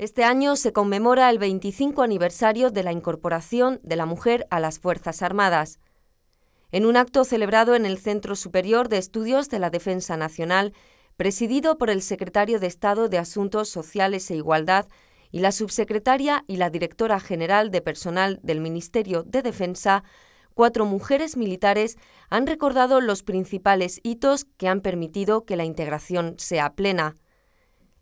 Este año se conmemora el 25 aniversario de la incorporación de la mujer a las Fuerzas Armadas. En un acto celebrado en el Centro Superior de Estudios de la Defensa Nacional, presidido por el secretario de Estado de Asuntos Sociales e Igualdad y la subsecretaria y la directora general de personal del Ministerio de Defensa, cuatro mujeres militares han recordado los principales hitos que han permitido que la integración sea plena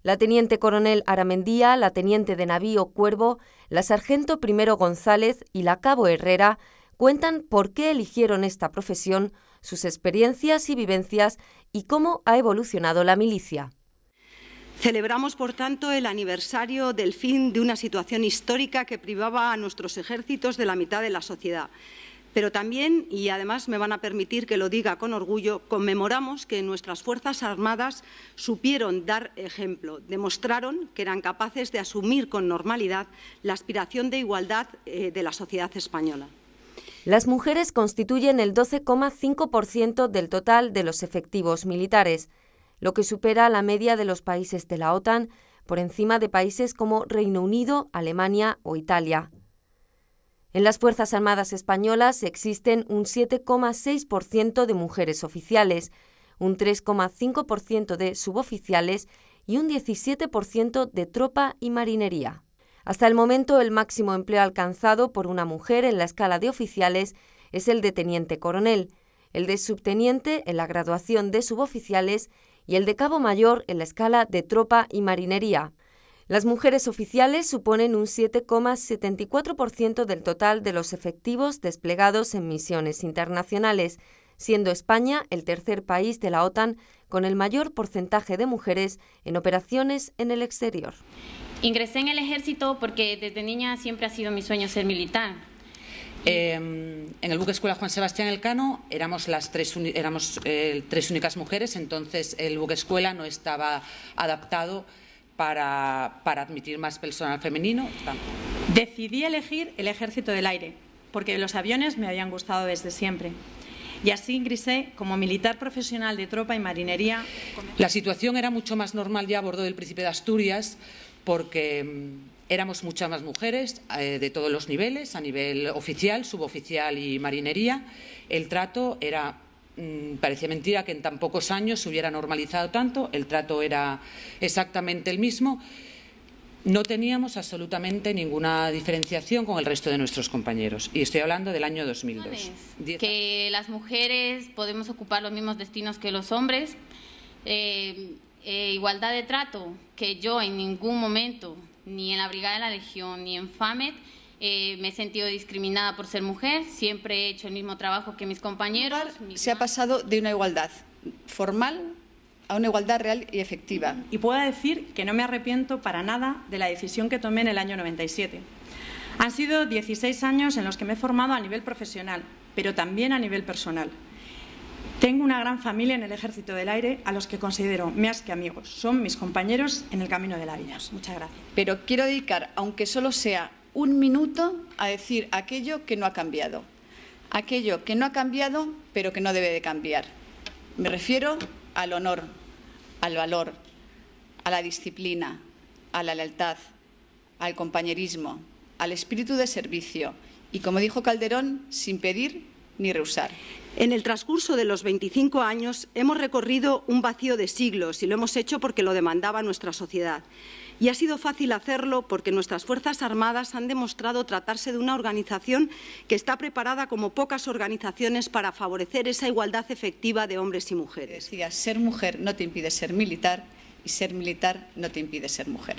la teniente coronel Aramendía, la teniente de navío Cuervo, la sargento primero González y la cabo Herrera cuentan por qué eligieron esta profesión, sus experiencias y vivencias y cómo ha evolucionado la milicia. Celebramos, por tanto, el aniversario del fin de una situación histórica que privaba a nuestros ejércitos de la mitad de la sociedad. Pero también, y además me van a permitir que lo diga con orgullo, conmemoramos que nuestras Fuerzas Armadas supieron dar ejemplo, demostraron que eran capaces de asumir con normalidad la aspiración de igualdad eh, de la sociedad española. Las mujeres constituyen el 12,5% del total de los efectivos militares, lo que supera la media de los países de la OTAN por encima de países como Reino Unido, Alemania o Italia. En las Fuerzas Armadas españolas existen un 7,6% de mujeres oficiales, un 3,5% de suboficiales y un 17% de tropa y marinería. Hasta el momento, el máximo empleo alcanzado por una mujer en la escala de oficiales es el de teniente coronel, el de subteniente en la graduación de suboficiales y el de cabo mayor en la escala de tropa y marinería. Las mujeres oficiales suponen un 7,74% del total de los efectivos desplegados en misiones internacionales, siendo España el tercer país de la OTAN con el mayor porcentaje de mujeres en operaciones en el exterior. Ingresé en el ejército porque desde niña siempre ha sido mi sueño ser militar. Eh, en el buque escuela Juan Sebastián Elcano éramos las éramos, eh, tres únicas mujeres, entonces el buque escuela no estaba adaptado para, admitir más personal femenino. Decidí elegir el ejército del aire, porque los aviones me habían gustado desde siempre. Y así ingresé como militar profesional de tropa y marinería. La situación era mucho más normal ya a bordo del Príncipe de Asturias, porque mm, éramos muchas más mujeres eh, de todos los niveles, a nivel oficial, suboficial y marinería. El trato era Mm, parecía mentira que en tan pocos años se hubiera normalizado tanto, el trato era exactamente el mismo. No teníamos absolutamente ninguna diferenciación con el resto de nuestros compañeros. Y estoy hablando del año 2002. Que las mujeres podemos ocupar los mismos destinos que los hombres. Eh, eh, igualdad de trato, que yo en ningún momento, ni en la Brigada de la Legión, ni en FAMET, eh, me he sentido discriminada por ser mujer, siempre he hecho el mismo trabajo que mis compañeros. Se ha pasado de una igualdad formal a una igualdad real y efectiva. Y puedo decir que no me arrepiento para nada de la decisión que tomé en el año 97. Han sido 16 años en los que me he formado a nivel profesional, pero también a nivel personal. Tengo una gran familia en el Ejército del Aire a los que considero más que amigos. Son mis compañeros en el camino de la vida. Muchas gracias. Pero quiero dedicar, aunque solo sea un minuto a decir aquello que no ha cambiado. Aquello que no ha cambiado, pero que no debe de cambiar. Me refiero al honor, al valor, a la disciplina, a la lealtad, al compañerismo, al espíritu de servicio y, como dijo Calderón, sin pedir ni rehusar. En el transcurso de los 25 años hemos recorrido un vacío de siglos y lo hemos hecho porque lo demandaba nuestra sociedad. Y ha sido fácil hacerlo porque nuestras Fuerzas Armadas han demostrado tratarse de una organización que está preparada como pocas organizaciones para favorecer esa igualdad efectiva de hombres y mujeres. Decía, ser mujer no te impide ser militar y ser militar no te impide ser mujer.